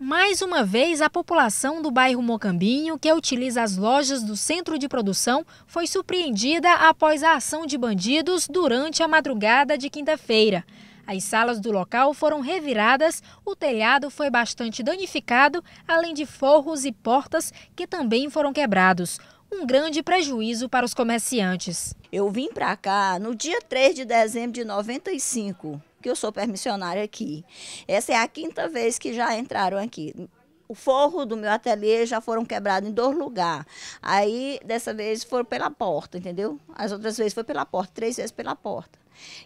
Mais uma vez, a população do bairro Mocambinho, que utiliza as lojas do centro de produção, foi surpreendida após a ação de bandidos durante a madrugada de quinta-feira. As salas do local foram reviradas, o telhado foi bastante danificado, além de forros e portas que também foram quebrados. Um grande prejuízo para os comerciantes. Eu vim para cá no dia 3 de dezembro de 95 que eu sou permissionária aqui. Essa é a quinta vez que já entraram aqui o forro do meu ateliê já foram quebrados em dois lugares. Aí, dessa vez, foram pela porta, entendeu? As outras vezes foi pela porta, três vezes pela porta.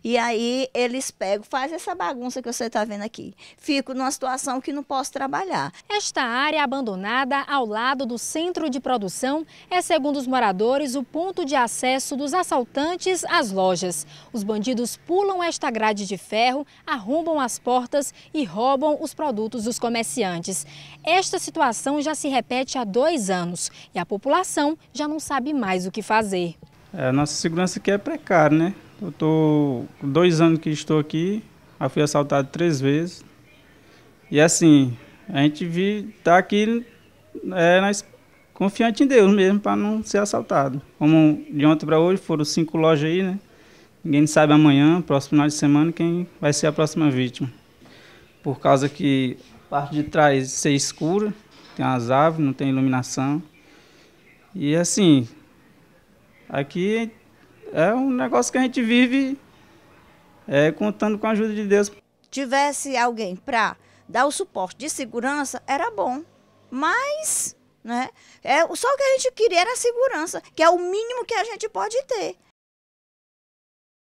E aí eles pegam, faz essa bagunça que você está vendo aqui. Fico numa situação que não posso trabalhar. Esta área abandonada ao lado do centro de produção é, segundo os moradores, o ponto de acesso dos assaltantes às lojas. Os bandidos pulam esta grade de ferro, arrombam as portas e roubam os produtos dos comerciantes. Esta situação já se repete há dois anos e a população já não sabe mais o que fazer. É, a nossa segurança aqui é precária, né? Eu tô dois anos que estou aqui, já fui assaltado três vezes. E assim, a gente vi, tá aqui é, nós, confiante em Deus mesmo para não ser assaltado. Como de ontem para hoje foram cinco lojas aí, né? Ninguém sabe amanhã, próximo final de semana, quem vai ser a próxima vítima. Por causa que a parte de trás ser é escura, tem as árvores, não tem iluminação. E assim, aqui é um negócio que a gente vive é, contando com a ajuda de Deus. Tivesse alguém para dar o suporte de segurança, era bom. Mas, né? É, só o que a gente queria era segurança, que é o mínimo que a gente pode ter.